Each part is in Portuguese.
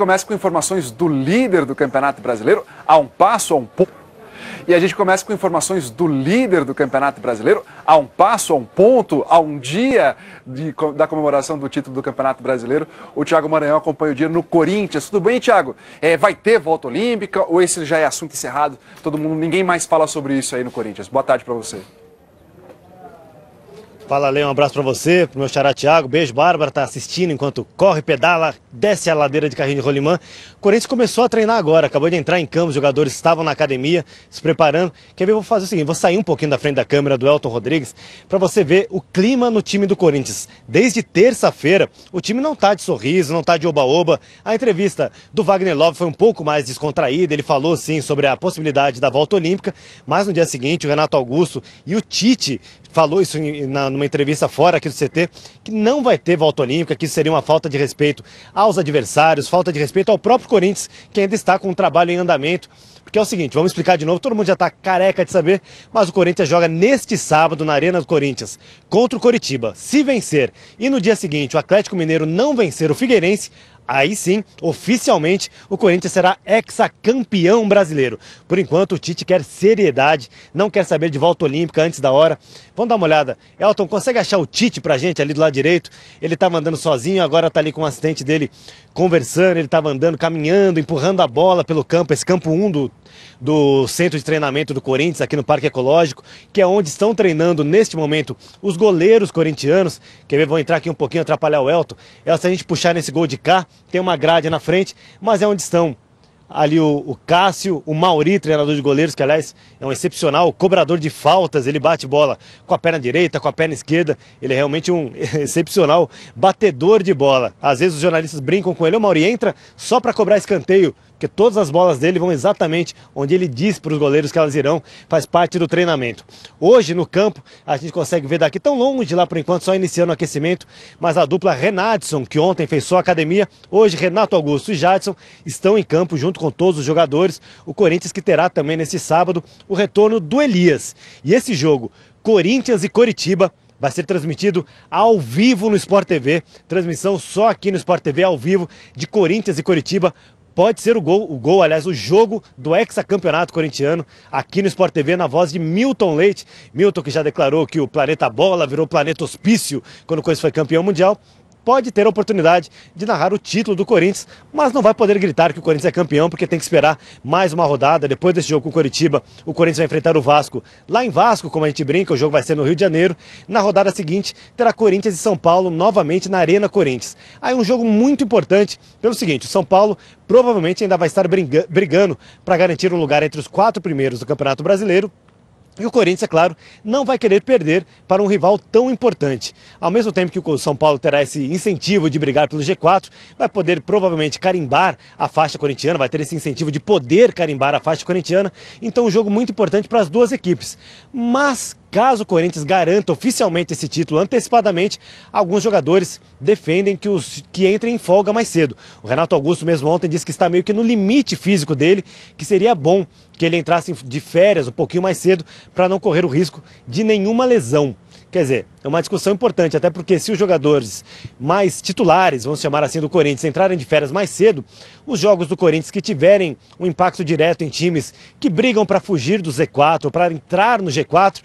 começa com informações do líder do Campeonato Brasileiro, a um passo, a um ponto. E a gente começa com informações do líder do Campeonato Brasileiro, a um passo, a um ponto, a um dia de, da comemoração do título do Campeonato Brasileiro. O Thiago Maranhão acompanha o dia no Corinthians. Tudo bem, Thiago? É, vai ter volta olímpica ou esse já é assunto encerrado? Todo mundo, ninguém mais fala sobre isso aí no Corinthians. Boa tarde para você. Fala, Leão, um abraço para você, pro meu xará Thiago. Beijo, Bárbara, tá assistindo enquanto corre, pedala, desce a ladeira de carrinho de rolimã. O Corinthians começou a treinar agora, acabou de entrar em campo, os jogadores estavam na academia, se preparando. Quer ver, vou fazer o seguinte, vou sair um pouquinho da frente da câmera do Elton Rodrigues para você ver o clima no time do Corinthians. Desde terça-feira, o time não tá de sorriso, não tá de oba-oba. A entrevista do Wagner Love foi um pouco mais descontraída, ele falou sim sobre a possibilidade da volta olímpica, mas no dia seguinte o Renato Augusto e o Tite falou isso em, na, numa entrevista fora aqui do CT, que não vai ter volta olímpica, que isso seria uma falta de respeito aos adversários, falta de respeito ao próprio Corinthians, que ainda está com um trabalho em andamento. Porque é o seguinte, vamos explicar de novo, todo mundo já está careca de saber, mas o Corinthians joga neste sábado na Arena do Corinthians contra o Coritiba. Se vencer e no dia seguinte o Atlético Mineiro não vencer o Figueirense, aí sim, oficialmente, o Corinthians será hexacampeão brasileiro. Por enquanto, o Tite quer seriedade, não quer saber de volta olímpica antes da hora. Vamos dar uma olhada. Elton, consegue achar o Tite pra gente ali do lado direito? Ele estava tá andando sozinho, agora tá ali com o assistente dele conversando, ele estava andando, caminhando, empurrando a bola pelo campo, esse campo 1 um do, do, centro de treinamento do Corinthians, aqui no Parque Ecológico, que é onde estão treinando neste momento os goleiros corintianos. Quer ver? Vão entrar aqui um pouquinho, atrapalhar o Elton. É, se a gente puxar nesse gol de cá, tem uma grade na frente, mas é onde estão ali o, o, Cássio, o Mauri, treinador de goleiros, que aliás é um excepcional cobrador de faltas, ele bate bola com a perna direita, com a perna esquerda, ele é realmente um excepcional batedor de bola. Às vezes os jornalistas brincam com ele, o Mauri entra só para cobrar escanteio, porque todas as bolas dele vão exatamente onde ele diz para os goleiros que elas irão, faz parte do treinamento. Hoje, no campo, a gente consegue ver daqui tão longe lá por enquanto, só iniciando o aquecimento, mas a dupla Renatson, que ontem fez sua academia, hoje Renato Augusto e Jadson estão em campo junto com todos os jogadores. O Corinthians que terá também neste sábado o retorno do Elias. E esse jogo, Corinthians e Coritiba, vai ser transmitido ao vivo no Sport TV. Transmissão só aqui no Sport TV, ao vivo, de Corinthians e Curitiba, pode ser o gol, o gol, aliás, o jogo do hexacampeonato corintiano aqui no Sport TV, na voz de Milton Leite. Milton que já declarou que o planeta bola virou planeta hospício quando o Corinthians foi campeão mundial pode ter a oportunidade de narrar o título do Corinthians, mas não vai poder gritar que o Corinthians é campeão, porque tem que esperar mais uma rodada. Depois desse jogo com o Coritiba, o Corinthians vai enfrentar o Vasco. Lá em Vasco, como a gente brinca, o jogo vai ser no Rio de Janeiro. Na rodada seguinte, terá Corinthians e São Paulo novamente na Arena Corinthians. Aí um jogo muito importante pelo seguinte: o São Paulo provavelmente ainda vai estar brigando para garantir um lugar entre os quatro primeiros do Campeonato Brasileiro. E o Corinthians, é claro, não vai querer perder para um rival tão importante. Ao mesmo tempo que o São Paulo terá esse incentivo de brigar pelo G4, vai poder provavelmente carimbar a faixa corintiana, vai ter esse incentivo de poder carimbar a faixa corintiana. Então, um jogo muito importante para as duas equipes. Mas Caso o Corinthians garanta oficialmente esse título antecipadamente, alguns jogadores defendem que os que entrem em folga mais cedo. O Renato Augusto mesmo ontem disse que está meio que no limite físico dele, que seria bom que ele entrasse de férias um pouquinho mais cedo para não correr o risco de nenhuma lesão. Quer dizer, é uma discussão importante, até porque se os jogadores mais titulares, vamos chamar assim, do Corinthians, entrarem de férias mais cedo, os jogos do Corinthians que tiverem um impacto direto em times que brigam para fugir do Z4, para entrar no G4,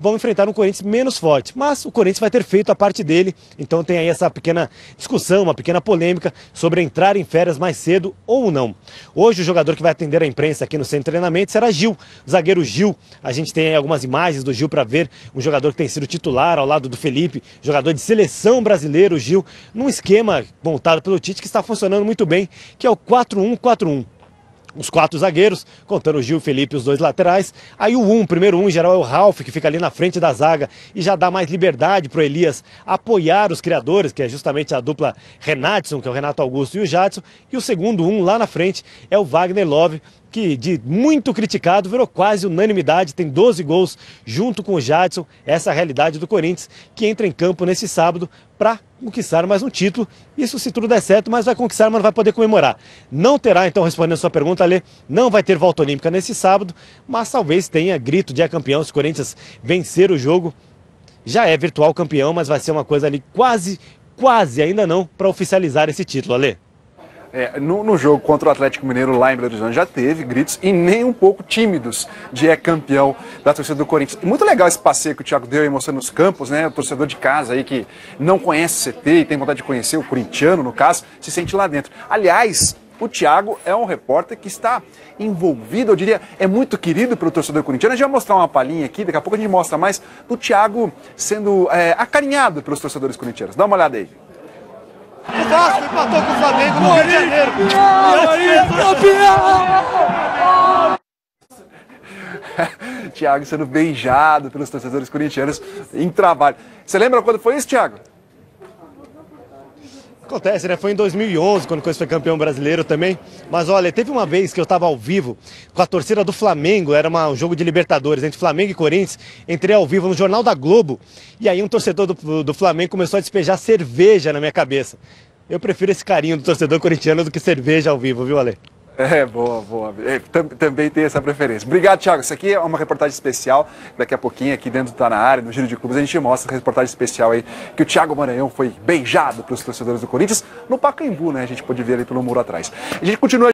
vão enfrentar um Corinthians menos forte. Mas o Corinthians vai ter feito a parte dele, então tem aí essa pequena discussão, uma pequena polêmica sobre entrar em férias mais cedo ou não. Hoje o jogador que vai atender a imprensa aqui no centro de treinamento será Gil, zagueiro Gil. A gente tem aí algumas imagens do Gil para ver, um jogador que tem sido titular ao lado do Felipe, jogador de seleção brasileiro, Gil, num esquema montado pelo Tite que está funcionando muito bem, que é o 4-1-4-1 os quatro zagueiros, contando o Gil Felipe e os dois laterais. Aí o um, o primeiro um em geral é o Ralf, que fica ali na frente da zaga e já dá mais liberdade para o Elias apoiar os criadores, que é justamente a dupla Renatson, que é o Renato Augusto e o Jadson. E o segundo um lá na frente é o Wagner Love, que de muito criticado virou quase unanimidade, tem 12 gols junto com o Jadson, essa é realidade do Corinthians, que entra em campo nesse sábado para conquistar mais um título. Isso se tudo der certo, mas vai conquistar, mas não vai poder comemorar. Não terá, então, respondendo a sua pergunta, Alê, não vai ter volta olímpica nesse sábado, mas talvez tenha grito de é campeão se o Corinthians vencer o jogo. Já é virtual campeão, mas vai ser uma coisa ali quase, quase ainda não para oficializar esse título, Alê. É, no, no, jogo contra o Atlético Mineiro lá em Belo Horizonte já teve gritos e nem um pouco tímidos de é campeão da torcida do Corinthians. muito legal esse passeio que o Thiago deu aí mostrando os campos, né? O torcedor de casa aí que não conhece o CT e tem vontade de conhecer, o corintiano no caso, se sente lá dentro. Aliás, o Thiago é um repórter que está envolvido, eu diria, é muito querido pelo torcedor corintiano. A gente vai mostrar uma palhinha aqui, daqui a pouco a gente mostra mais do Thiago sendo é, acarinhado pelos torcedores corintianos. Dá uma olhada aí. Vasco empatou com o Flamengo no Rio de Janeiro. campeão! Thiago sendo beijado pelos torcedores corintianos em trabalho. Você lembra quando foi isso, Thiago? Acontece, né? Foi em 2011, quando o Corinthians foi campeão brasileiro também. Mas olha, teve uma vez que eu estava ao vivo com a torcida do Flamengo, era uma, um jogo de Libertadores entre Flamengo e Corinthians. Entrei ao vivo no Jornal da Globo e aí um torcedor do, do Flamengo começou a despejar cerveja na minha cabeça. Eu prefiro esse carinho do torcedor corintiano do que cerveja ao vivo, viu, Ale? É, boa, boa. É, também tem essa preferência. Obrigado, Thiago. Isso aqui é uma reportagem especial. Daqui a pouquinho, aqui dentro do Tá Na Área, no Giro de Clubes, a gente mostra a reportagem especial aí que o Thiago Maranhão foi beijado pelos torcedores do Corinthians no Pacaembu, né? A gente pode ver ali pelo muro atrás. A gente continua